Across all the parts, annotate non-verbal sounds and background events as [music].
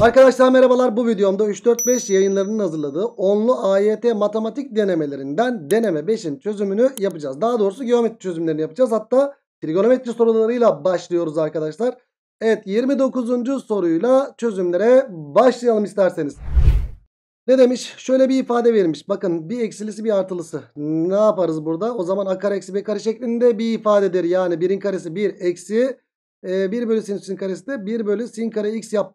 Arkadaşlar merhabalar bu videomda 3-4-5 yayınlarının hazırladığı onlu AYT matematik denemelerinden deneme 5'in çözümünü yapacağız. Daha doğrusu geometri çözümlerini yapacağız. Hatta trigonometri sorularıyla başlıyoruz arkadaşlar. Evet 29. soruyla çözümlere başlayalım isterseniz. Ne demiş? Şöyle bir ifade verilmiş. Bakın bir eksilisi bir artılısı. Ne yaparız burada? O zaman a kare eksi b kare şeklinde bir ifadedir. Yani birin karesi 1 eksi e, ee, 1 bölü sin karesi de 1 bölü sin kare x yap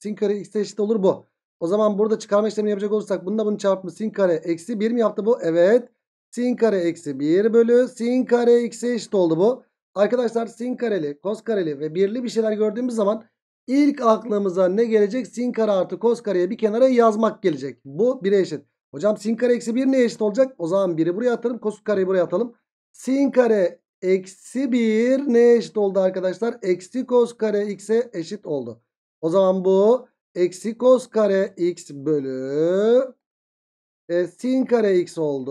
sin kare x eşit olur bu. O zaman burada çıkarma işlemini yapacak olursak bununla bunu çarpma, sin kare eksi 1 mi yaptı bu? Evet. Sin kare eksi 1 bölü sin kare x eşit oldu bu. Arkadaşlar sin kareli, kos kareli ve birli bir şeyler gördüğümüz zaman ilk aklımıza ne gelecek? Sin kare artı kos kareye bir kenara yazmak gelecek. Bu 1'e eşit. Hocam sin kare eksi 1 neye eşit olacak? O zaman 1'i buraya atalım. Kos kareyi buraya atalım. Sin kare Eksi 1 ne eşit oldu arkadaşlar? Eksi cos kare x'e eşit oldu. O zaman bu eksi cos kare x bölü e, sin kare x oldu.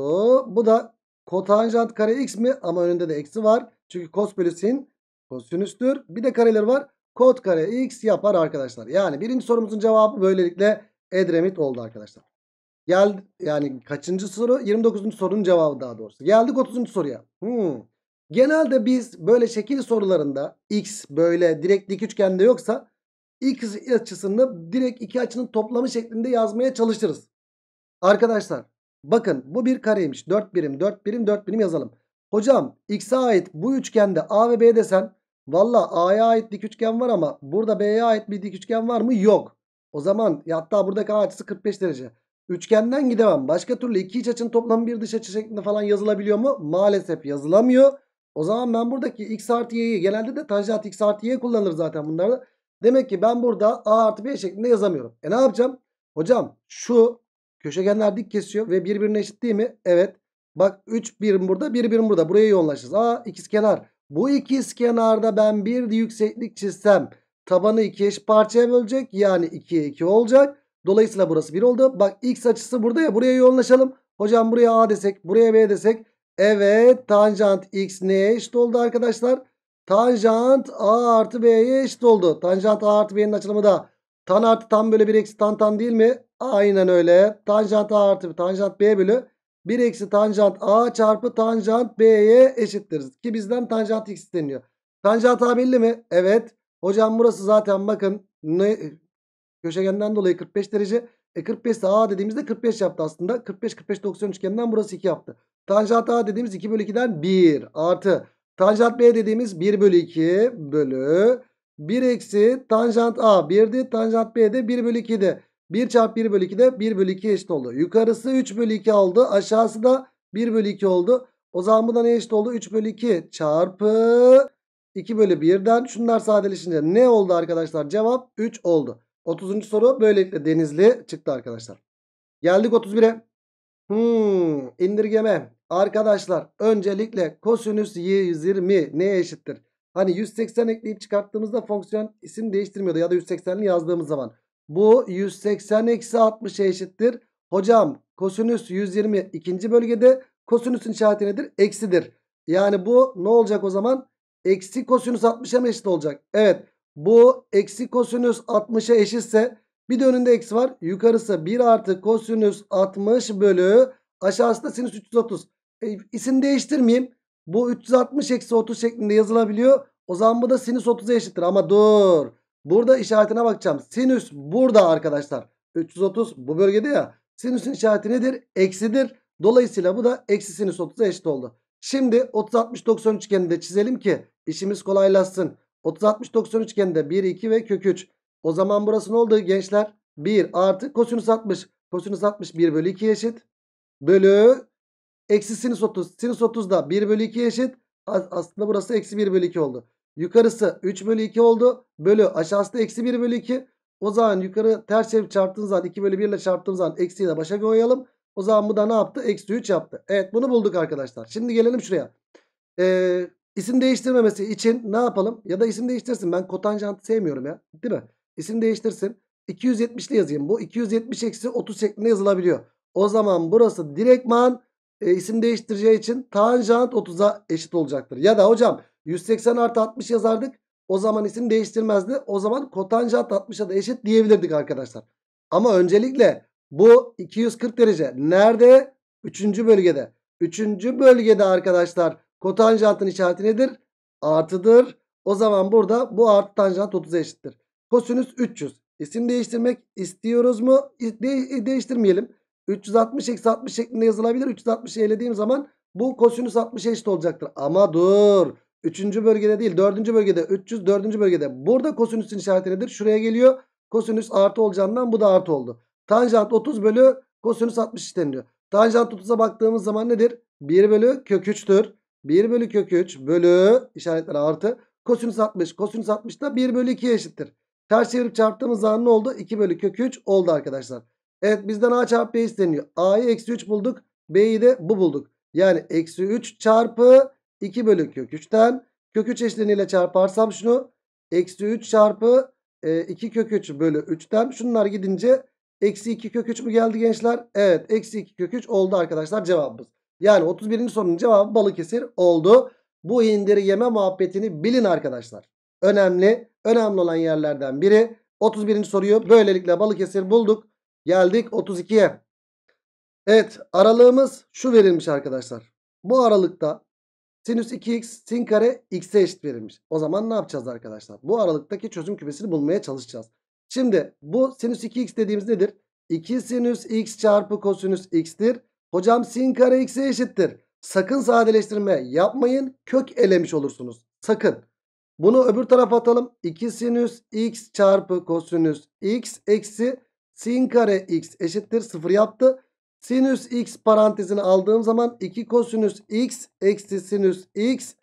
Bu da kotanjant kare x mi? Ama önünde de eksi var. Çünkü cos bölü sin kosinüstür. Bir de kareler var. Kot kare x yapar arkadaşlar. Yani birinci sorumuzun cevabı böylelikle Edremit oldu arkadaşlar. Geldi yani kaçıncı soru? 29. sorunun cevabı daha doğrusu. Geldik 30. soruya. Hmm. Genelde biz böyle şekil sorularında x böyle direkt dik üçgende yoksa x açısını direkt iki açının toplamı şeklinde yazmaya çalışırız. Arkadaşlar bakın bu bir kareymiş. 4 birim 4 birim 4 birim yazalım. Hocam x'e ait bu üçgende a ve b desen valla a'ya ait dik üçgen var ama burada b'ye ait bir dik üçgen var mı? Yok. O zaman ya hatta buradaki a açısı 45 derece. Üçgenden gidemem. Başka türlü iki iç açının toplamı bir dış açı şeklinde falan yazılabiliyor mu? Maalesef yazılamıyor. O zaman ben buradaki x artı y'yi genelde de tanjant x artı y kullanır zaten bunlarda. Demek ki ben burada a artı b şeklinde yazamıyorum. E ne yapacağım? Hocam şu köşegenler dik kesiyor ve birbirine eşit değil mi? Evet. Bak 3 birim burada 1 bir birim burada. Buraya yoğunlaşırız. Aa kenar. Bu kenarda ben bir yükseklik çizsem tabanı iki eş parçaya bölecek. Yani 2'ye 2 olacak. Dolayısıyla burası 1 oldu. Bak x açısı burada ya buraya yoğunlaşalım. Hocam buraya a desek buraya b desek Evet tanjant x neye eşit oldu arkadaşlar? Tanjant a artı b'ye eşit oldu. Tanjant a artı b'nin açılımı da tan artı tan bölü 1 eksi tan tan değil mi? Aynen öyle. Tanjant a artı tanjant b bölü 1 eksi tanjant a çarpı tanjant b'ye eşittir. Ki bizden tanjant x deniyor. Tanjant a belli mi? Evet. Hocam burası zaten bakın ne, köşegenden dolayı 45 derece. E 45 A dediğimizde 45 yaptı aslında. 45 45 90 üçgeninden burası 2 yaptı. Tanjant A dediğimiz 2 bölü 2'den 1 artı tanjant B dediğimiz 1 bölü 2 bölü 1 eksi tanjant A 1'di. Tanjant B de 1 bölü 2'di. 1 çarpı 1 bölü 2 de 1 bölü 2 eşit oldu. Yukarısı 3 bölü 2 oldu. Aşağısı da 1 bölü 2 oldu. O zaman bu da ne eşit oldu? 3 bölü 2 çarpı 2 bölü 1'den. Şunlar sadeleşince ne oldu arkadaşlar? Cevap 3 oldu. 30. soru böylelikle denizli çıktı arkadaşlar. Geldik 31'e. Hmm, indirgeme. Arkadaşlar öncelikle kosinüs 120 neye eşittir? Hani 180 ekleyip çıkarttığımızda fonksiyon isim değiştirmiyordu ya da 180'li yazdığımız zaman. Bu 180 eksi 60'a eşittir. Hocam kosinüs 120 ikinci bölgede kosinüsün işareti nedir? Eksidir. Yani bu ne olacak o zaman? Eksi kosinüs 60'a mı eşit olacak? Evet bu eksi kosinüs 60'a eşitse bir de önünde eksi var. Yukarısı 1 artı kosinüs 60 bölü Aşağısı sinüs 330. E, isim değiştirmeyeyim. Bu 360 eksi 30 şeklinde yazılabiliyor. O zaman bu da sinüs 30'a eşittir. Ama dur. Burada işaretine bakacağım. Sinüs burada arkadaşlar. 330 bu bölgede ya. Sinüsün işareti nedir? Eksidir. Dolayısıyla bu da eksi sinüs 30'a eşit oldu. Şimdi 30-60-90 üçgenini de çizelim ki işimiz kolaylaşsın. 30-60-90 üçgeninde 1, 2 ve kök 3. O zaman burası ne oldu gençler? 1 artı kosinüs 60. Kosinüs 60 1 bölü 2 eşit bölü eksi sinüs 30. Sinüs 30 da 1 bölü 2 eşit. Aslında burası eksi 1 bölü 2 oldu. Yukarısı 3 bölü 2 oldu. Bölü aşağısı da eksi 1 bölü 2. O zaman yukarı ters çevirip çarptığınız zaman 2 bölü 1 ile çarptığımız zaman eksiyi de başa koyalım. O zaman bu da ne yaptı? Eksi 3 yaptı. Evet bunu bulduk arkadaşlar. Şimdi gelelim şuraya. Ee, isim değiştirmemesi için ne yapalım? Ya da isim değiştirsin. Ben kotanjantı sevmiyorum ya. Değil mi? İsim değiştirsin. 270'li yazayım. Bu 270 eksi 30 şeklinde yazılabiliyor. O zaman burası direktman e, isim değiştireceği için tanjant 30'a eşit olacaktır. Ya da hocam 180 artı 60 yazardık. O zaman isim değiştirmezdi. O zaman kotanjant 60'a da eşit diyebilirdik arkadaşlar. Ama öncelikle bu 240 derece nerede? Üçüncü bölgede. Üçüncü bölgede arkadaşlar kotanjantın işareti nedir? Artıdır. O zaman burada bu artı tanjant 30'a eşittir. Kosinüs 300. İsim değiştirmek istiyoruz mu? De değiştirmeyelim. 360 eksi 60 şeklinde yazılabilir. 360'ı elediğim zaman bu kosinüs 60'a eşit olacaktır. Ama dur. Üçüncü bölgede değil. Dördüncü bölgede. 300 dördüncü bölgede. Burada kosinüsün işareti nedir? Şuraya geliyor. Kosinüs artı olacağından bu da artı oldu. Tanjant 30 bölü kosinüs 60 isteniliyor. Tanjant 30'a baktığımız zaman nedir? 1 bölü kök 3'tür. 1 bölü kök 3 bölü işaretler artı. Kosinüs 60. Kosinüs 60 da 1 bölü 2'ye eşittir. Ters çevirip çarptığımız zaman ne oldu? 2 bölü kök 3 oldu arkadaşlar. Evet bizden a çarpı b isteniyor. a'yı eksi 3 bulduk. b'yi de bu bulduk. Yani eksi 3 çarpı 2 bölü kök 3'ten kök 3 eşleniyle çarparsam şunu eksi 3 çarpı e, 2 kök 3 bölü 3'ten şunlar gidince eksi 2 kök 3 mü geldi gençler? Evet eksi 2 kök 3 oldu arkadaşlar cevabımız. Yani 31. sorunun cevabı Balıkesir oldu. Bu indirgeme muhabbetini bilin arkadaşlar. Önemli. Önemli olan yerlerden biri. 31. soruyu böylelikle Balıkesir bulduk. Geldik 32'ye. Evet aralığımız şu verilmiş arkadaşlar. Bu aralıkta sinüs 2x sin kare x'e eşit verilmiş. O zaman ne yapacağız arkadaşlar? Bu aralıktaki çözüm kümesini bulmaya çalışacağız. Şimdi bu sinüs 2x dediğimiz nedir? 2 sinüs x çarpı kosinüs x'tir. Hocam sin kare x'e eşittir. Sakın sadeleştirme yapmayın. Kök elemiş olursunuz. Sakın. Bunu öbür tarafa atalım. 2 sinüs x çarpı kosinüs x eksi Sin kare x eşittir 0 yaptı. Sinüs x parantezini aldığım zaman 2 kosinüs x eksi sinüs x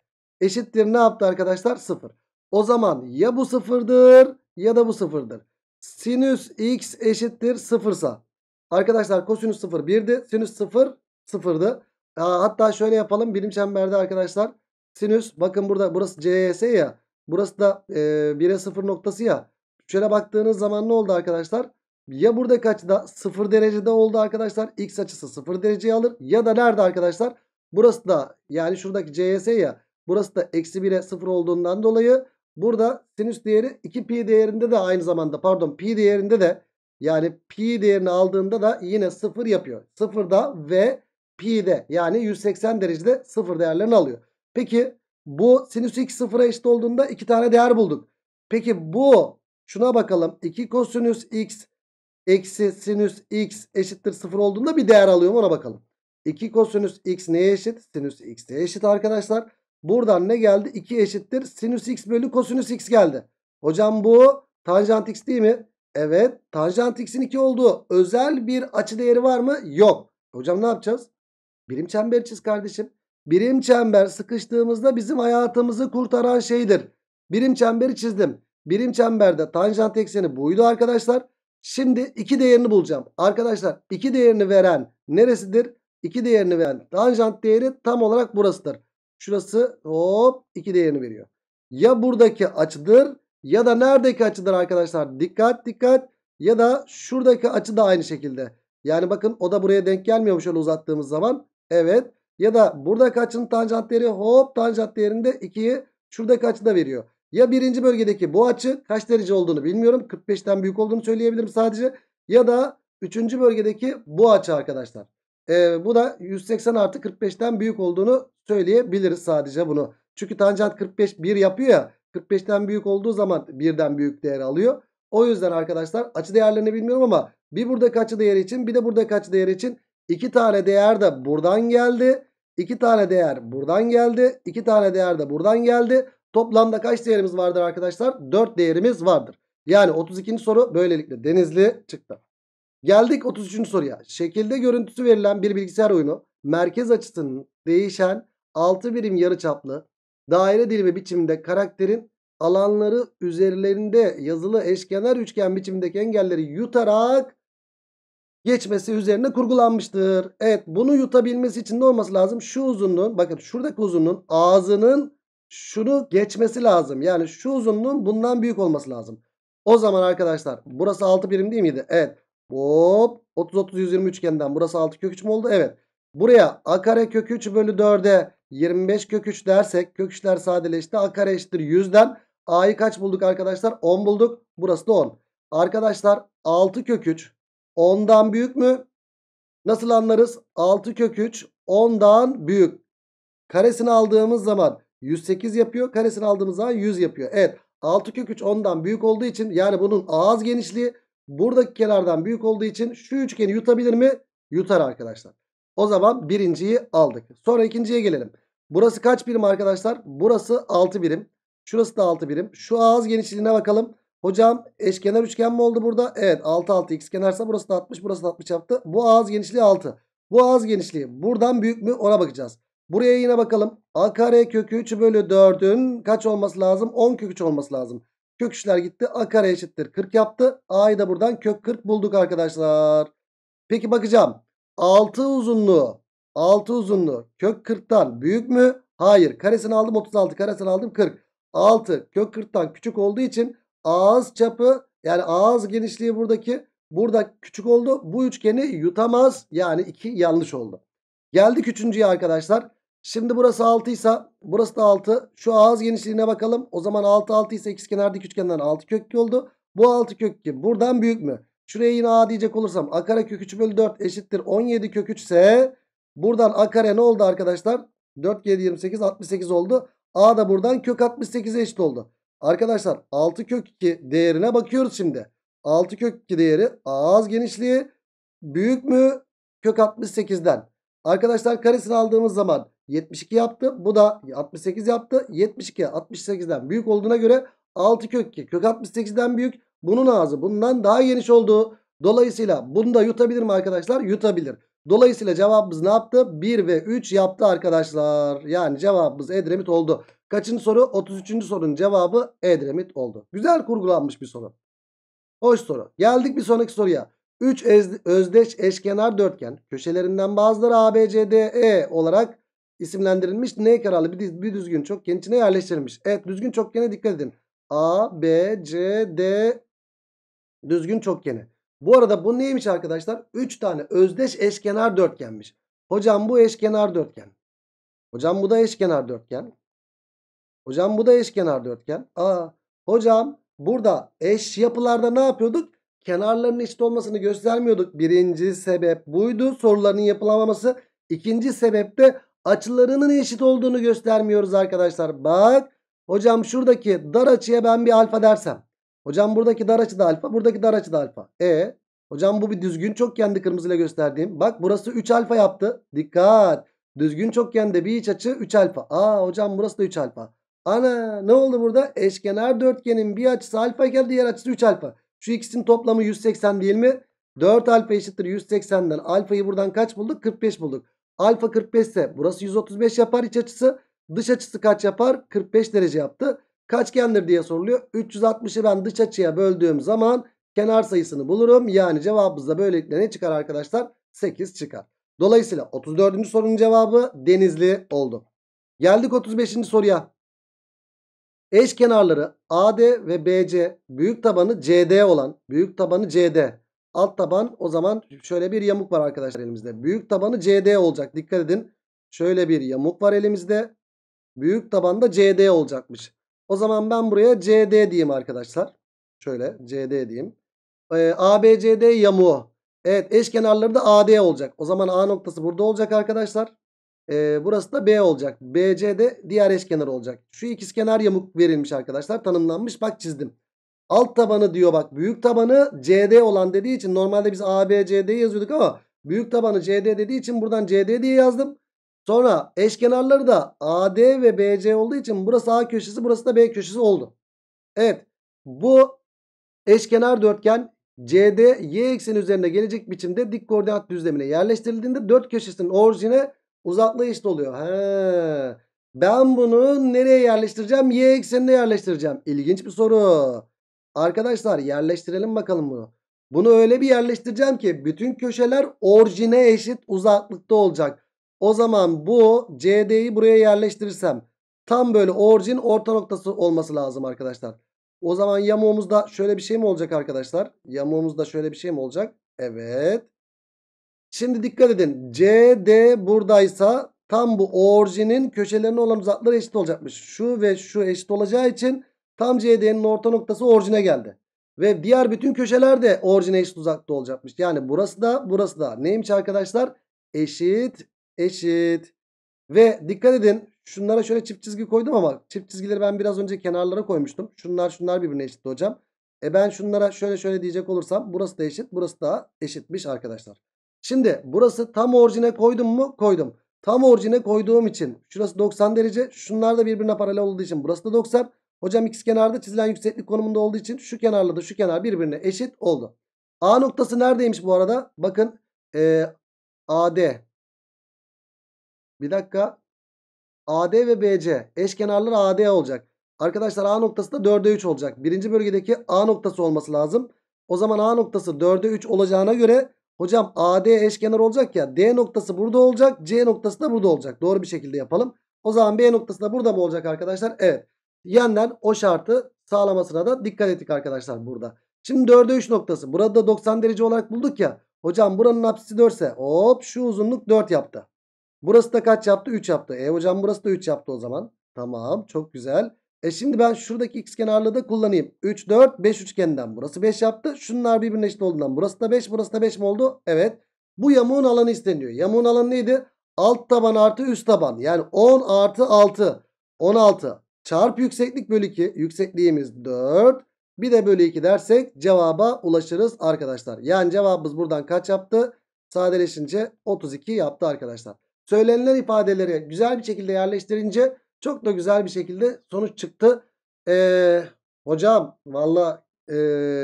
eşittir ne yaptı arkadaşlar? 0. O zaman ya bu sıfırdır ya da bu sıfırdır. Sinüs x eşittir 0 sa. Arkadaşlar kosinüs 0 1'di. Sinüs 0 0'dı. Hatta şöyle yapalım. Birim çemberde arkadaşlar. Sinüs bakın burada burası CS ya. Burası da e, 1'e 0 noktası ya. Şöyle baktığınız zaman ne oldu arkadaşlar? Ya buradaki açıda 0 derecede oldu arkadaşlar. X açısı 0 dereceyi alır. Ya da nerede arkadaşlar? Burası da yani şuradaki CS ya. Burası da eksi 1'e 0 olduğundan dolayı burada sinüs değeri 2pi değerinde de aynı zamanda pardon pi değerinde de yani pi değerini aldığında da yine 0 yapıyor. 0'da ve pi'de yani 180 derecede 0 değerlerini alıyor. Peki bu sinüs x 0'a eşit olduğunda 2 tane değer bulduk. Peki bu şuna bakalım 2 kosinüs x eksi sinüs x eşittir 0 olduğunda bir değer alıyorum ona bakalım. 2 kosinüs x neye eşit? Sinüs x x'e eşit arkadaşlar. Buradan ne geldi? 2 eşittir. Sinüs x bölü kosinüs x geldi. Hocam bu tanjant x değil mi? Evet. Tanjant x'in 2 olduğu özel bir açı değeri var mı? Yok. Hocam ne yapacağız? Birim çember çiz kardeşim. Birim çember sıkıştığımızda bizim hayatımızı kurtaran şeydir. Birim çemberi çizdim. Birim çemberde tanjant ekseni buydu arkadaşlar. Şimdi 2 değerini bulacağım. Arkadaşlar 2 değerini veren neresidir? 2 değerini veren tanjant değeri tam olarak burasıdır. Şurası hop 2 değerini veriyor. Ya buradaki açıdır ya da neredeki açıdır arkadaşlar? Dikkat dikkat. Ya da şuradaki açı da aynı şekilde. Yani bakın o da buraya denk gelmiyormuş şöyle uzattığımız zaman. Evet. Ya da buradaki açının tanjant değeri hop tanjant değerinde 2'yi şuradaki açıda veriyor. Ya birinci bölgedeki bu açı kaç derece olduğunu bilmiyorum. 45'ten büyük olduğunu söyleyebilirim sadece. Ya da üçüncü bölgedeki bu açı arkadaşlar. Ee, bu da 180 artı 45'ten büyük olduğunu söyleyebiliriz sadece bunu. Çünkü tanjant 45 1 yapıyor ya. 45'ten büyük olduğu zaman birden büyük değer alıyor. O yüzden arkadaşlar açı değerlerini bilmiyorum ama bir burada açı değeri için bir de burada açı değeri için iki tane değer de buradan geldi. iki tane değer buradan geldi. iki tane değer de buradan geldi. Toplamda kaç değerimiz vardır arkadaşlar? 4 değerimiz vardır. Yani 32. soru böylelikle denizli çıktı. Geldik 33. soruya. Şekilde görüntüsü verilen bir bilgisayar oyunu merkez açısının değişen 6 birim yarıçaplı daire dilimi biçiminde karakterin alanları üzerlerinde yazılı eşkenar üçgen biçimindeki engelleri yutarak geçmesi üzerine kurgulanmıştır. Evet bunu yutabilmesi için ne olması lazım? Şu uzunluğun bakın şuradaki uzunluğun ağzının şunu geçmesi lazım. Yani şu uzunluğun bundan büyük olması lazım. O zaman arkadaşlar burası 6 birim değil miydi? Evet. Hop 30-30-120 üçgenden burası 6 kök 3 mü oldu? Evet. Buraya a kare kök 3 bölü 4'e 25 kök 3 dersek kök 3'ler sadeleşti. A kare eşittir 100'den. A'yı kaç bulduk arkadaşlar? 10 bulduk. Burası da 10. Arkadaşlar 6 kök 3 10'dan büyük mü? Nasıl anlarız? 6 kök 3 10'dan büyük. Karesini aldığımız zaman 108 yapıyor. Karesini aldığımız zaman 100 yapıyor. Evet 6 kök 3 10'dan büyük olduğu için yani bunun ağız genişliği buradaki kenardan büyük olduğu için şu üçgeni yutabilir mi? Yutar arkadaşlar. O zaman birinciyi aldık. Sonra ikinciye gelelim. Burası kaç birim arkadaşlar? Burası 6 birim. Şurası da 6 birim. Şu ağız genişliğine bakalım. Hocam eşkenar üçgen mi oldu burada? Evet 6 6 x kenarsa burası da 60 burası da 60 yaptı. Bu ağız genişliği 6. Bu ağız genişliği buradan büyük mü ona bakacağız. Buraya yine bakalım. A kare kökü 3 bölü 4'ün kaç olması lazım? 10 kök 3 olması lazım. Kök 3'ler gitti. A kare eşittir 40 yaptı. A'yı da buradan kök 40 bulduk arkadaşlar. Peki bakacağım. 6 uzunluğu 6 uzunluğu kök 40'tan büyük mü? Hayır. Karesini aldım 36. Karesini aldım 40. 6 kök 40'tan küçük olduğu için ağız çapı yani ağız genişliği buradaki burada küçük oldu. Bu üçgeni yutamaz. Yani 2 yanlış oldu. Geldik üçüncüye arkadaşlar. Şimdi burası 6 ise burası da 6. Şu ağız genişliğine bakalım. O zaman 6 6 ise ikizkenar dik üçgenden 6 kökü oldu. Bu 6 kökü buradan büyük mü? Şuraya yine A diyecek olursam A kare kök 3 bölü 4 eşittir 17 kök 3 ise buradan A kare ne oldu arkadaşlar? 4 7 28 68 oldu. A da buradan kök 68'e eşit oldu. Arkadaşlar 6 kök 2 değerine bakıyoruz şimdi. 6 kök 2 değeri ağız genişliği büyük mü? Kök 68'den. Arkadaşlar karesini aldığımız zaman 72 yaptı. Bu da 68 yaptı. 72 68'den büyük olduğuna göre 6 kök 2 kök 68'den büyük. Bunun ağzı bundan daha geniş olduğu. Dolayısıyla bunu da yutabilir mi arkadaşlar? Yutabilir. Dolayısıyla cevabımız ne yaptı? 1 ve 3 yaptı arkadaşlar. Yani cevabımız Edremit oldu. Kaçıncı soru? 33. sorunun cevabı Edremit oldu. Güzel kurgulanmış bir soru. Hoş soru. Geldik bir sonraki soruya. 3 özdeş eşkenar dörtgen köşelerinden bazıları ABCDE olarak isimlendirilmiş N karalı bir, bir düzgün çokgen içine yerleştirilmiş. Evet düzgün çokgene dikkat edin. A, B, C, D düzgün çokgeni. Bu arada bu neymiş arkadaşlar? 3 tane özdeş eşkenar dörtgenmiş. Hocam bu eşkenar dörtgen. Hocam bu da eşkenar dörtgen. Hocam bu da eşkenar dörtgen. Aa, hocam burada eş yapılarda ne yapıyorduk? kenarlarının eşit olmasını göstermiyorduk. Birinci sebep buydu soruların yapılamaması. İkinci sebep de açılarının eşit olduğunu göstermiyoruz arkadaşlar. Bak hocam şuradaki dar açıya ben bir alfa dersem. Hocam buradaki dar açı da alfa buradaki dar açı da alfa. E hocam bu bir düzgün çokgendi kırmızıyla gösterdiğim. Bak burası 3 alfa yaptı. Dikkat düzgün çokgende bir iç açı 3 alfa. Aa hocam burası da 3 alfa. Ana ne oldu burada? Eşkenar dörtgenin bir açısı alfa geldi diğer açısı 3 alfa. Şu ikisinin toplamı 180 değil mi? 4 alfa eşittir 180'den alfayı buradan kaç bulduk? 45 bulduk. Alfa 45 ise burası 135 yapar iç açısı. Dış açısı kaç yapar? 45 derece yaptı. Kaçgendir diye soruluyor. 360'ı ben dış açıya böldüğüm zaman kenar sayısını bulurum. Yani cevabımız da böylelikle ne çıkar arkadaşlar? 8 çıkar. Dolayısıyla 34. sorunun cevabı denizli oldu. Geldik 35. soruya. Eş kenarları AD ve BC büyük tabanı CD olan büyük tabanı CD. Alt taban o zaman şöyle bir yamuk var arkadaşlar elimizde. Büyük tabanı CD olacak. Dikkat edin. Şöyle bir yamuk var elimizde. Büyük taban da CD olacakmış. O zaman ben buraya CD diyeyim arkadaşlar. Şöyle CD diyeyim. Ee, ABCD yamuğu. Evet eş kenarları da AD olacak. O zaman A noktası burada olacak arkadaşlar. E, burası da B olacak. BC de diğer eşkenar olacak. Şu ikizkenar yamuk verilmiş arkadaşlar. Tanımlanmış. Bak çizdim. Alt tabanı diyor bak. Büyük tabanı CD olan dediği için normalde biz ABCD yazıyorduk ama büyük tabanı CD dediği için buradan CD diye yazdım. Sonra eşkenarları da AD ve BC olduğu için burası A köşesi burası da B köşesi oldu. Evet bu eşkenar dörtgen CD y ekseni üzerine gelecek biçimde dik koordinat düzlemine yerleştirildiğinde dört köşesinin orijine Uzaklığı eşit oluyor. He. Ben bunu nereye yerleştireceğim? Y eksenine yerleştireceğim. İlginç bir soru. Arkadaşlar yerleştirelim bakalım bunu. Bunu öyle bir yerleştireceğim ki bütün köşeler orijine eşit uzaklıkta olacak. O zaman bu CD'yi buraya yerleştirirsem tam böyle orijin orta noktası olması lazım arkadaşlar. O zaman yamuğumuzda şöyle bir şey mi olacak arkadaşlar? Yamuğumuzda şöyle bir şey mi olacak? Evet. Şimdi dikkat edin. CD buradaysa tam bu orijinin köşelerine olan uzakları eşit olacakmış. Şu ve şu eşit olacağı için tam CD'nin orta noktası orijine geldi. Ve diğer bütün köşeler de orijine eşit uzakta olacakmış. Yani burası da burası da. Neymiş arkadaşlar? Eşit eşit. Ve dikkat edin. Şunlara şöyle çift çizgi koydum ama çift çizgileri ben biraz önce kenarlara koymuştum. Şunlar şunlar birbirine eşit hocam. E ben şunlara şöyle şöyle diyecek olursam burası da eşit burası da eşitmiş arkadaşlar. Şimdi burası tam orijine koydum mu? Koydum. Tam orijine koyduğum için şurası 90 derece. Şunlar da birbirine paralel olduğu için burası da 90. Hocam x kenarda çizilen yükseklik konumunda olduğu için şu kenarla da şu kenar birbirine eşit oldu. A noktası neredeymiş bu arada? Bakın e, AD. Bir dakika. AD ve BC. Eşkenarlar AD olacak. Arkadaşlar A noktası da 4'e 3 olacak. Birinci bölgedeki A noktası olması lazım. O zaman A noktası 4'e 3 olacağına göre Hocam AD eşkenar olacak ya. D noktası burada olacak. C noktası da burada olacak. Doğru bir şekilde yapalım. O zaman B noktası da burada mı olacak arkadaşlar? Evet. Yenden o şartı sağlamasına da dikkat ettik arkadaşlar burada. Şimdi 4'e 3 noktası. Burada da 90 derece olarak bulduk ya. Hocam buranın apsisi 4 ise hop şu uzunluk 4 yaptı. Burası da kaç yaptı? 3 yaptı. E hocam burası da 3 yaptı o zaman. Tamam çok güzel. E şimdi ben şuradaki x kenarlığı da kullanayım. 3, 4, 5 üçgenden burası 5 yaptı. Şunlar birbirine eşit olduğundan burası da 5, burası da 5 mi oldu? Evet. Bu yamuğun alanı isteniyor. Yamuğun alanı neydi? Alt taban artı üst taban. Yani 10 artı 6. 16 çarp yükseklik bölü 2. Yüksekliğimiz 4. Bir de bölü 2 dersek cevaba ulaşırız arkadaşlar. Yani cevabımız buradan kaç yaptı? Sadeleşince 32 yaptı arkadaşlar. Söylenilen ifadeleri güzel bir şekilde yerleştirince çok da güzel bir şekilde sonuç çıktı. Ee, hocam valla e,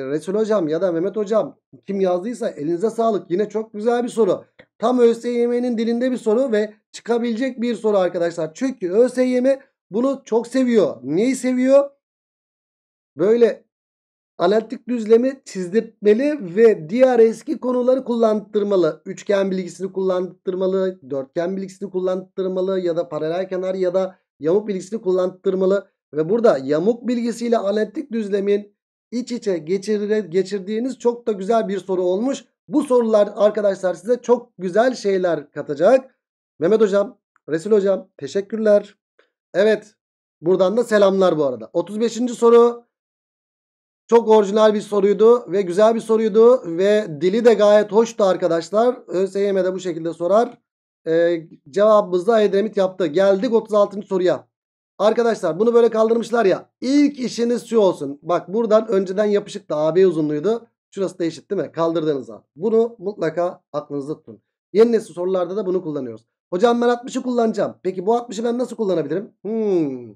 Resul hocam ya da Mehmet hocam kim yazdıysa elinize sağlık. Yine çok güzel bir soru. Tam ÖSYM'nin dilinde bir soru ve çıkabilecek bir soru arkadaşlar. Çünkü ÖSYM bunu çok seviyor. Neyi seviyor? Böyle analitik düzlemi çizdirtmeli ve diğer eski konuları kullandırmalı. Üçgen bilgisini kullandırmalı, dörtgen bilgisini kullandırmalı ya da paralel kenar ya da yamuk bilgisini kullandırmalı ve burada yamuk bilgisiyle analitik düzlemin iç içe geçir geçirdiğiniz çok da güzel bir soru olmuş. Bu sorular arkadaşlar size çok güzel şeyler katacak. Mehmet hocam, Resul hocam teşekkürler. Evet buradan da selamlar bu arada. 35. soru çok orijinal bir soruydu ve güzel bir soruydu ve dili de gayet hoştu arkadaşlar. ÖSYM'de bu şekilde sorar e, cevabımızda Edremit yaptı. Geldik 36. soruya. Arkadaşlar bunu böyle kaldırmışlar ya. İlk işiniz şu olsun. Bak buradan önceden yapışık da AB uzunluğuydu. Şurası da eşit değil mi? Kaldırdığınız an. Bunu mutlaka aklınızda tutun. Yeni nesil sorularda da bunu kullanıyoruz. Hocam ben 60'ı kullanacağım. Peki bu 60'ı ben nasıl kullanabilirim? Hmm.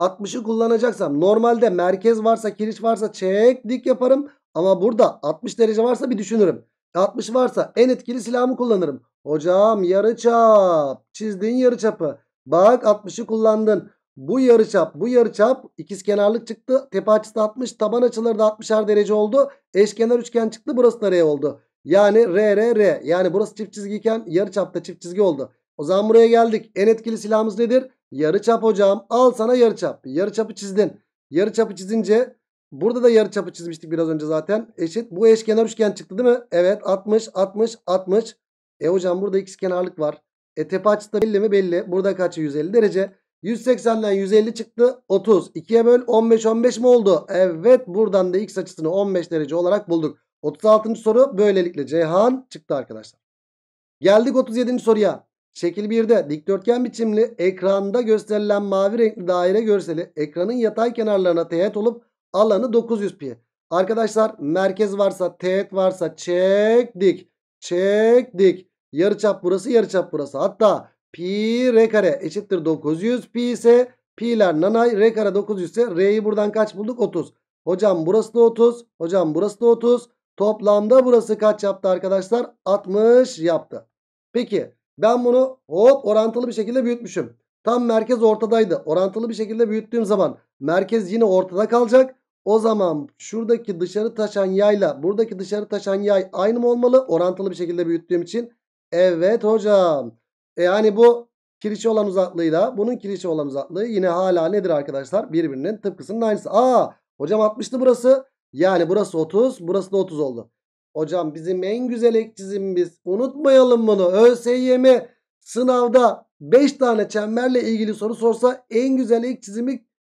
60'ı kullanacaksam normalde merkez varsa kiriş varsa çek dik yaparım. Ama burada 60 derece varsa bir düşünürüm. 60 varsa en etkili silahımı kullanırım. Hocam yarı çap Çizdiğin yarı çapı. Bak 60'ı kullandın. Bu yarı çap, bu yarıçap ikiz kenarlık çıktı. Tepe açısı da 60, taban açıları da 60'ar derece oldu. Eşkenar üçgen çıktı. Burası da R oldu. Yani R R R. Yani burası çift çizgiyken çapta çift çizgi oldu. O zaman buraya geldik. En etkili silahımız nedir? Yarı çap hocam. Al sana yarı çap. Yarı çapı çizdin. Yarı çapı çizince Burada da yarı çapı çizmiştik biraz önce zaten. Eşit. Bu eşkenar üçgen çıktı değil mi? Evet 60, 60, 60. E hocam burada x kenarlık var. E tepe açısı da belli mi? Belli. Burada kaç 150 derece. 180'den 150 çıktı. 30. 2'ye böl 15, 15 mi oldu? Evet buradan da x açısını 15 derece olarak bulduk. 36. soru böylelikle Ceyhan çıktı arkadaşlar. Geldik 37. soruya. Şekil 1'de dikdörtgen biçimli ekranda gösterilen mavi renkli daire görseli ekranın yatay kenarlarına teğet olup Alanı 900 pi. Arkadaşlar merkez varsa teğet varsa çektik. Çektik. Yarıçap burası yarıçap burası. Hatta pi r kare eşittir 900 pi ise pi'ler nanay r kare 900 ise r'yi buradan kaç bulduk? 30. Hocam burası da 30. Hocam burası da 30. Toplamda burası kaç yaptı arkadaşlar? 60 yaptı. Peki ben bunu hop orantılı bir şekilde büyütmüşüm. Tam merkez ortadaydı. Orantılı bir şekilde büyüttüğüm zaman merkez yine ortada kalacak. O zaman şuradaki dışarı taşan yayla buradaki dışarı taşan yay aynı mı olmalı? Orantılı bir şekilde büyüttüğüm için. Evet hocam. E yani bu kirişi olan uzaklığıyla bunun kirişi olan uzaklığı yine hala nedir arkadaşlar? Birbirinin tıpkısının aynısı. Aa hocam 60'tı burası. Yani burası 30 burası da 30 oldu. Hocam bizim en güzel ek çizimimiz. Unutmayalım bunu. ÖSYM sınavda 5 tane çemberle ilgili soru sorsa en güzel ek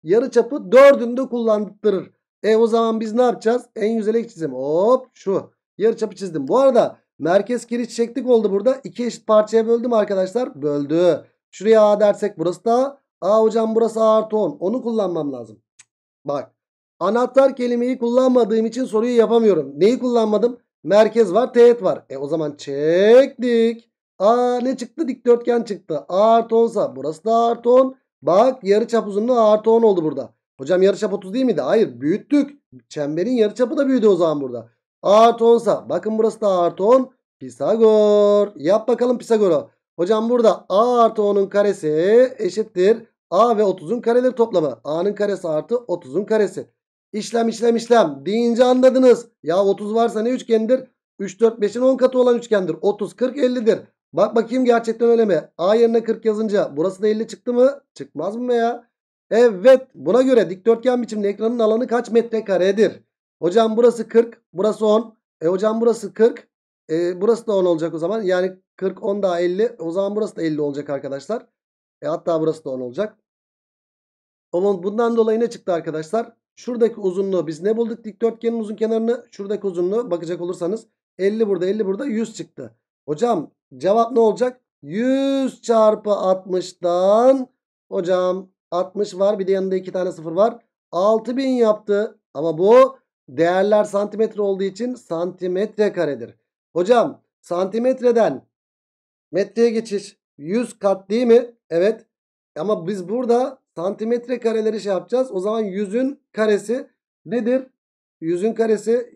yarı çapı 4'ünde kullandırır. E o zaman biz ne yapacağız? En yüzelik çizim. Hop şu. Yarıçapı çizdim. Bu arada merkez kiriş çektik oldu burada. İki eşit parçaya böldüm arkadaşlar. Böldü. Şuraya A dersek burası da A hocam burası A artı 10. Onu kullanmam lazım. Bak. Anahtar kelimeyi kullanmadığım için soruyu yapamıyorum. Neyi kullanmadım? Merkez var teğet var. E o zaman çektik. A ne çıktı? Dikdörtgen çıktı. A artı 10'sa burası da A artı 10. Bak yarıçap uzunluğu A artı 10 oldu burada. Hocam yarıçap 30 değil miydi? Hayır büyüttük. Çemberin yarıçapı da büyüdü o zaman burada. A artı 10'sa bakın burası da A artı 10. Pisagor. Yap bakalım Pisagor'u. Hocam burada A artı 10'un karesi eşittir. A ve 30'un kareleri toplamı. A'nın karesi artı 30'un karesi. İşlem işlem işlem deyince anladınız. Ya 30 varsa ne üçgendir? 3, 4, 5'in 10 katı olan üçgendir. 30, 40, 50'dir. Bak bakayım gerçekten öyle mi? A yerine 40 yazınca burası da 50 çıktı mı? Çıkmaz mı ya? Evet buna göre dikdörtgen biçimli ekranın alanı kaç metrekaredir? Hocam burası 40 burası 10. E hocam burası 40. E, burası da 10 olacak o zaman. Yani 40 10 daha 50. O zaman burası da 50 olacak arkadaşlar. E, hatta burası da 10 olacak. Ama bundan dolayı ne çıktı arkadaşlar? Şuradaki uzunluğu biz ne bulduk? Dikdörtgenin uzun kenarını şuradaki uzunluğu bakacak olursanız 50 burada 50 burada 100 çıktı. Hocam cevap ne olacak? 100 çarpı 60'dan hocam 60 var. Bir de yanında 2 tane 0 var. 6000 yaptı. Ama bu değerler santimetre olduğu için santimetre karedir. Hocam santimetreden metreye geçiş 100 kat değil mi? Evet. Ama biz burada santimetre kareleri şey yapacağız. O zaman 100'ün karesi nedir? 100'ün karesi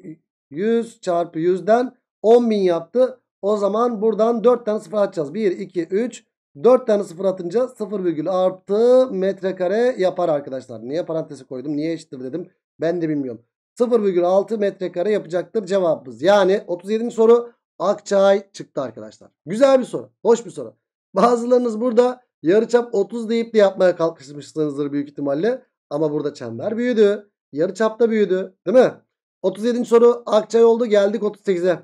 100 çarpı 100'den 10.000 yaptı. O zaman buradan 4 tane sıfır atacağız. 1, 2, 3, 4 tane sıfır atınca 0 virgül artı metrekare yapar arkadaşlar. Niye parantezi koydum? Niye eşittir dedim. Ben de bilmiyorum. 0,6 metrekare yapacaktır cevabımız. Yani 37. soru Akçay çıktı arkadaşlar. Güzel bir soru. Hoş bir soru. Bazılarınız burada yarıçap 30 deyip de yapmaya kalkışmışsınızdır büyük ihtimalle. Ama burada çember büyüdü. Yarıçap da büyüdü. Değil mi? 37. soru Akçay oldu. Geldik 38'e.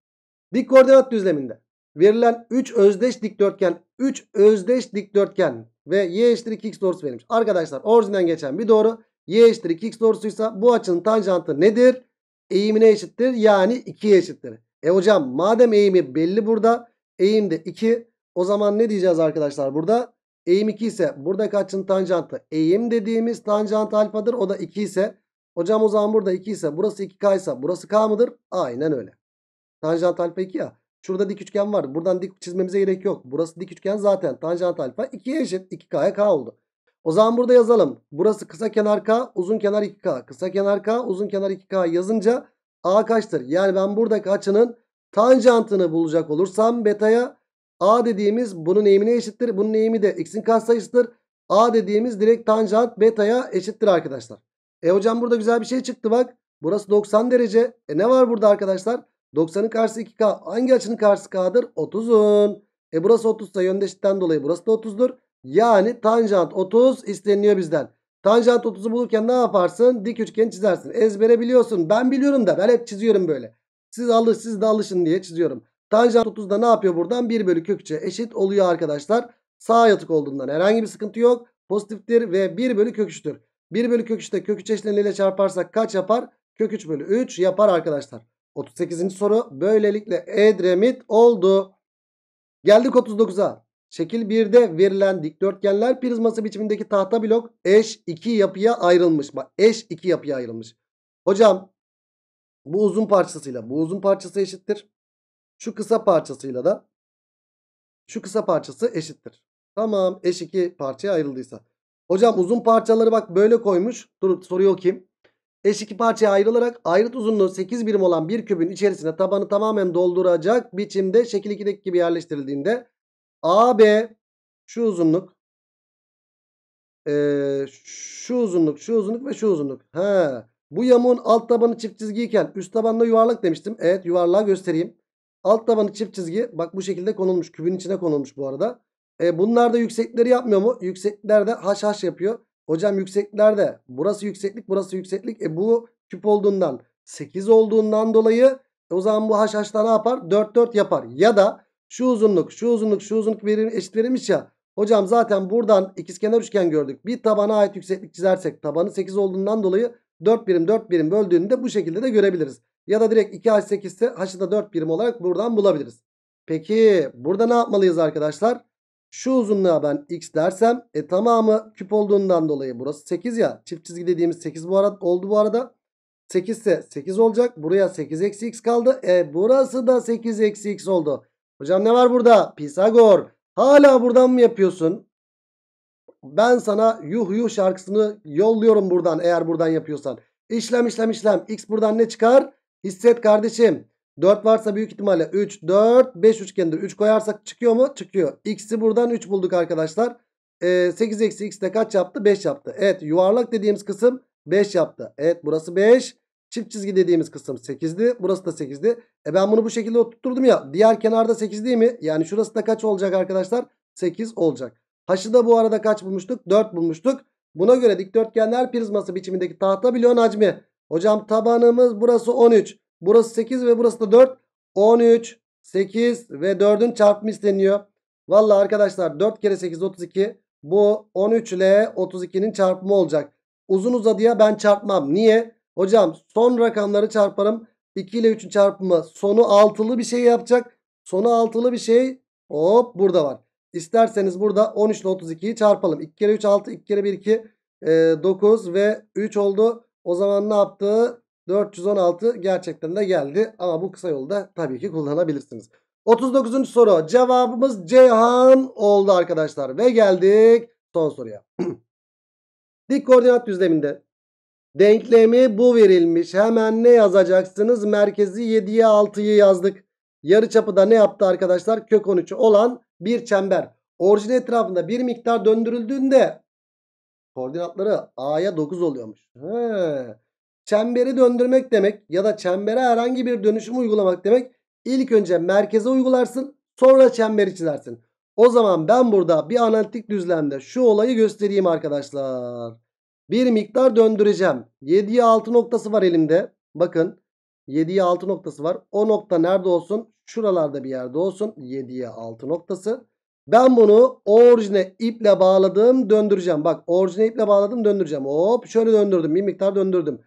[clears throat] Dik koordinat düzleminde. Verilen 3 özdeş dikdörtgen 3 özdeş dikdörtgen ve y eşittir 2x doğrusu verilmiş. Arkadaşlar orijinden geçen bir doğru y eşittir 2x doğrusuysa bu açının tanjantı nedir? Eğimine eşittir yani 2'ye eşittir. E hocam madem eğimi belli burada eğim de 2 o zaman ne diyeceğiz arkadaşlar burada? Eğim 2 ise burada kaçın tanjantı eğim dediğimiz tanjant alfadır o da 2 ise hocam o zaman burada 2 ise burası 2k ise burası k mıdır? Aynen öyle. Tanjant alfa 2 ya. Şurada dik üçgen var. Buradan dik çizmemize gerek yok. Burası dik üçgen zaten. Tanjant alfa 2'ye eşit. 2K'ya K oldu. O zaman burada yazalım. Burası kısa kenar K, uzun kenar 2K. Kısa kenar K, uzun kenar 2K yazınca A kaçtır? Yani ben buradaki açının tanjantını bulacak olursam beta'ya A dediğimiz bunun eğimine eşittir. Bunun eğimi de x'in katsayısıdır. A dediğimiz direkt tanjant beta'ya eşittir arkadaşlar. E hocam burada güzel bir şey çıktı bak. Burası 90 derece. E ne var burada arkadaşlar? 90'ın karşısı 2K. Hangi açının karşısı K'dır? 30'un. E burası 30 ise yöndeşikten dolayı burası da 30'dur. Yani tanjant 30 isteniyor bizden. Tanjant 30'u bulurken ne yaparsın? Dik üçgen çizersin. Ezbere biliyorsun. Ben biliyorum da ben hep çiziyorum böyle. Siz alış siz de alışın diye çiziyorum. Tanjant 30 da ne yapıyor buradan? 1 bölü kökçe eşit oluyor arkadaşlar. Sağ yatık olduğundan herhangi bir sıkıntı yok. Pozitiftir ve 1 bölü köküçtür. 1 bölü köküçte 3 eşleniyle çarparsak kaç yapar? Kök 3 bölü 3 yapar arkadaşlar. 38. soru böylelikle Edremit oldu. Geldik 39'a. Şekil 1'de verilen dikdörtgenler prizması biçimindeki tahta blok eş iki yapıya ayrılmış. Bak eş iki yapıya ayrılmış. Hocam bu uzun parçasıyla bu uzun parçası eşittir. Şu kısa parçasıyla da şu kısa parçası eşittir. Tamam eş iki parçaya ayrıldıysa. Hocam uzun parçaları bak böyle koymuş. Dur soruyu okuyayım. Eş iki parçaya ayrılarak ayrıt uzunluğu 8 birim olan bir kübün içerisine tabanı tamamen dolduracak biçimde şekil 2'deki gibi yerleştirildiğinde AB şu uzunluk ee, şu uzunluk şu uzunluk ve şu uzunluk. He. Bu yamuğun alt tabanı çift çizgiyken üst tabanına yuvarlak demiştim. Evet yuvarlağı göstereyim. Alt tabanı çift çizgi bak bu şekilde konulmuş. Kübün içine konulmuş bu arada. E, bunlar da yüksekleri yapmıyor mu? Yüksekler de haş haş yapıyor. Hocam yükseklerde burası yükseklik burası yükseklik. E bu küp olduğundan 8 olduğundan dolayı e o zaman bu haşhaşta ne yapar? 4 4 yapar. Ya da şu uzunluk şu uzunluk şu uzunluk verir, eşit verilmiş ya. Hocam zaten buradan ikizkenar üçgen gördük. Bir tabana ait yükseklik çizersek tabanı 8 olduğundan dolayı 4 birim 4 birim böldüğünü de bu şekilde de görebiliriz. Ya da direkt 2 haş 8 ise h'ı da 4 birim olarak buradan bulabiliriz. Peki burada ne yapmalıyız arkadaşlar? Şu uzunluğa ben x dersem e tamamı küp olduğundan dolayı burası 8 ya. Çift çizgi dediğimiz 8 bu arada oldu bu arada. 8 ise 8 olacak. Buraya 8 eksi x kaldı. E burası da 8 eksi x oldu. Hocam ne var burada? Pisagor. Hala buradan mı yapıyorsun? Ben sana yuh yuh şarkısını yolluyorum buradan eğer buradan yapıyorsan. İşlem işlem işlem. X buradan ne çıkar? Hisset kardeşim. 4 varsa büyük ihtimalle 3, 4, 5 üçgendir. 3 koyarsak çıkıyor mu? Çıkıyor. X'i buradan 3 bulduk arkadaşlar. Ee, 8 eksi x de kaç yaptı? 5 yaptı. Evet yuvarlak dediğimiz kısım 5 yaptı. Evet burası 5. Çift çizgi dediğimiz kısım 8'di. Burası da 8'di. E ben bunu bu şekilde oturtturdum ya. Diğer kenarda 8 değil mi? Yani şurası da kaç olacak arkadaşlar? 8 olacak. Haşı da bu arada kaç bulmuştuk? 4 bulmuştuk. Buna göre dikdörtgenler prizması biçimindeki tahta bilyon hacmi. Hocam tabanımız burası 13. Burası 8 ve burası da 4. 13, 8 ve 4'ün çarpımı isteniyor. Valla arkadaşlar 4 kere 8 32. Bu 13 ile 32'nin çarpımı olacak. Uzun uzadıya ben çarpmam. Niye? Hocam son rakamları çarparım. 2 ile 3'ün çarpımı sonu altılı bir şey yapacak. Sonu altılı bir şey hop burada var. İsterseniz burada 13 ile 32'yi çarpalım. 2 kere 3 6 2 kere 1 2 e, 9 ve 3 oldu. O zaman ne yaptı? 416 gerçekten de geldi. Ama bu kısa yolda tabii ki kullanabilirsiniz. 39. soru. Cevabımız Ceyhan oldu arkadaşlar. Ve geldik son soruya. [clears throat] Dik koordinat düzleminde denklemi bu verilmiş. Hemen ne yazacaksınız? Merkezi 7'ye 6'yı yazdık. Yarı çapı da ne yaptı arkadaşlar? Kök 13 olan bir çember. Orijin etrafında bir miktar döndürüldüğünde koordinatları A'ya 9 oluyormuş. He. Çemberi döndürmek demek ya da çembere herhangi bir dönüşüm uygulamak demek. İlk önce merkeze uygularsın sonra çemberi çizersin. O zaman ben burada bir analitik düzlemde şu olayı göstereyim arkadaşlar. Bir miktar döndüreceğim. 7'ye 6 noktası var elimde. Bakın 7'ye 6 noktası var. O nokta nerede olsun? Şuralarda bir yerde olsun. 7'ye 6 noktası. Ben bunu orijine iple bağladım döndüreceğim. Bak orijine iple bağladım döndüreceğim. Hop şöyle döndürdüm. Bir miktar döndürdüm.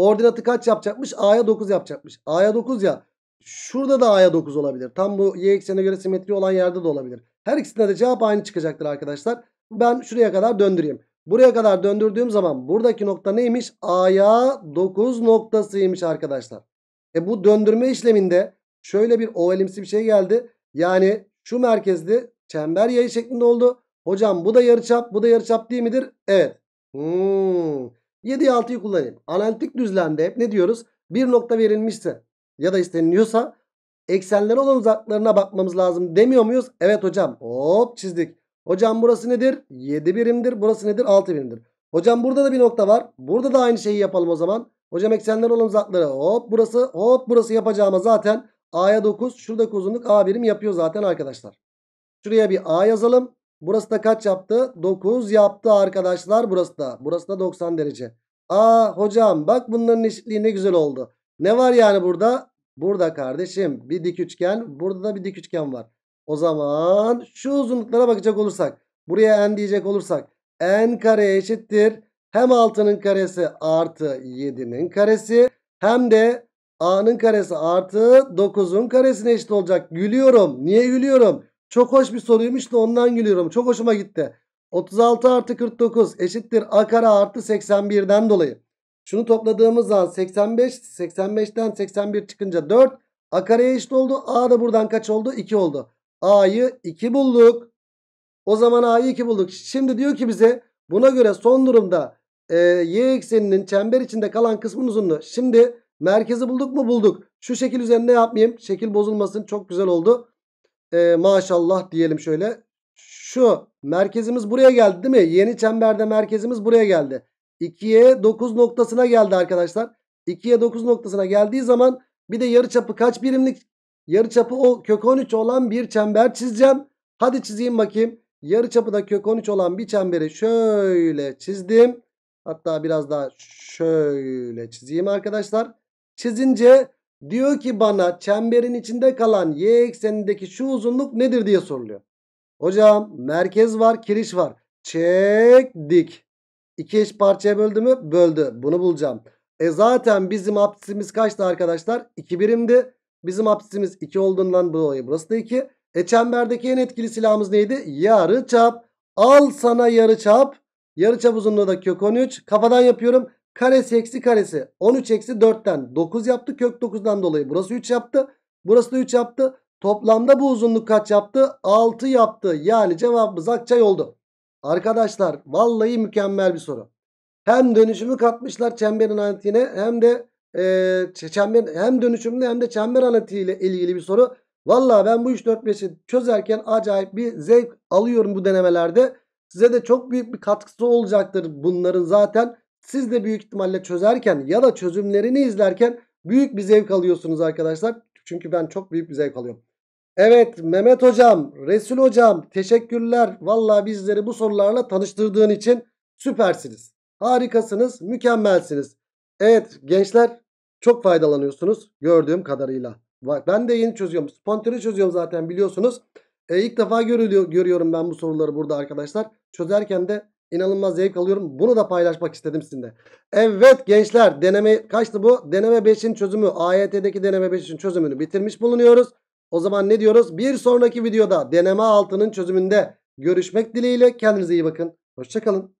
Ordinatı kaç yapacakmış? A'ya 9 yapacakmış. A'ya 9 ya. Şurada da A'ya 9 olabilir. Tam bu y eksenine göre simetri olan yerde de olabilir. Her ikisinde de cevap aynı çıkacaktır arkadaşlar. Ben şuraya kadar döndüreyim. Buraya kadar döndürdüğüm zaman buradaki nokta neymiş? A'ya 9 noktasıymış arkadaşlar. E bu döndürme işleminde şöyle bir ovalimsi bir şey geldi. Yani şu merkezde çember yayı şeklinde oldu. Hocam bu da yarıçap, bu da yarıçap değil midir? Evet. Hmm. 7'ye 6'yı kullanayım. Analitik düzlemde hep ne diyoruz? Bir nokta verilmişse ya da isteniliyorsa eksenler olan uzaklarına bakmamız lazım demiyor muyuz? Evet hocam. Hop çizdik. Hocam burası nedir? 7 birimdir. Burası nedir? 6 birimdir. Hocam burada da bir nokta var. Burada da aynı şeyi yapalım o zaman. Hocam eksenler olan uzakları hop burası hop burası yapacağıma zaten A'ya 9 şuradaki uzunluk A birim yapıyor zaten arkadaşlar. Şuraya bir A yazalım. Burası da kaç yaptı? 9 yaptı arkadaşlar burası da. Burası da 90 derece. Aa hocam bak bunların eşitliği ne güzel oldu. Ne var yani burada? Burada kardeşim bir dik üçgen. Burada da bir dik üçgen var. O zaman şu uzunluklara bakacak olursak. Buraya n diyecek olursak. n kare eşittir. Hem 6'nın karesi artı 7'nin karesi. Hem de a'nın karesi artı 9'un karesine eşit olacak. Gülüyorum. Niye gülüyorum? Çok hoş bir soruymuş da ondan gülüyorum. Çok hoşuma gitti. 36 artı 49 eşittir a kare artı 81'den dolayı. Şunu topladığımız zaman 85, 85'ten 81 çıkınca 4. A kareye eşit oldu. A da buradan kaç oldu? 2 oldu. A'yı 2 bulduk. O zaman A'yı 2 bulduk. Şimdi diyor ki bize buna göre son durumda e, y ekseninin çember içinde kalan kısmın uzunluğu. Şimdi merkezi bulduk mu? Bulduk. Şu şekil üzerinde yapmayayım. Şekil bozulmasın. Çok güzel oldu e, maşallah diyelim şöyle. Şu merkezimiz buraya geldi değil mi? Yeni çemberde merkezimiz buraya geldi. 2'ye 9 noktasına geldi arkadaşlar. 2'ye 9 noktasına geldiği zaman bir de yarıçapı kaç birimlik? Yarıçapı o kök 13 olan bir çember çizeceğim. Hadi çizeyim bakayım. Yarıçapı da kök 13 olan bir çemberi şöyle çizdim. Hatta biraz daha şöyle çizeyim arkadaşlar. Çizince Diyor ki bana çemberin içinde kalan y eksenindeki şu uzunluk nedir diye soruluyor. Hocam merkez var kiriş var. Çek dik. İki eş parçaya böldü mü? Böldü. Bunu bulacağım. E zaten bizim apsisimiz kaçtı arkadaşlar? 2 birimdi. Bizim apsisimiz 2 olduğundan dolayı burası da 2. E çemberdeki en etkili silahımız neydi? Yarı çap. Al sana yarı çap. Yarı çap uzunluğu da kök 13. Kafadan yapıyorum. Karesi eksi karesi 13 eksi 4'ten 9 yaptı. Kök 9'dan dolayı burası 3 yaptı. Burası da 3 yaptı. Toplamda bu uzunluk kaç yaptı? 6 yaptı. Yani cevabımız Akçay oldu. Arkadaşlar vallahi mükemmel bir soru. Hem dönüşümü katmışlar çemberin analitiğine hem de e, çember, hem dönüşümlü hem de çember analitiği ilgili bir soru. Valla ben bu 3 4 5'i çözerken acayip bir zevk alıyorum bu denemelerde. Size de çok büyük bir katkısı olacaktır bunların zaten. Siz de büyük ihtimalle çözerken ya da çözümlerini izlerken büyük bir zevk alıyorsunuz arkadaşlar. Çünkü ben çok büyük bir zevk alıyorum. Evet Mehmet hocam, Resul hocam teşekkürler. Valla bizleri bu sorularla tanıştırdığın için süpersiniz. Harikasınız, mükemmelsiniz. Evet gençler çok faydalanıyorsunuz gördüğüm kadarıyla. Ben de yeni çözüyorum. Spontane çözüyorum zaten biliyorsunuz. E, ilk defa görülüyor, görüyorum ben bu soruları burada arkadaşlar. Çözerken de İnanılmaz zevk alıyorum. Bunu da paylaşmak istedim sizinle. Evet gençler deneme kaçtı bu? Deneme 5'in çözümü. AYT'deki deneme 5'in çözümünü bitirmiş bulunuyoruz. O zaman ne diyoruz? Bir sonraki videoda deneme 6'nın çözümünde görüşmek dileğiyle. Kendinize iyi bakın. Hoşçakalın.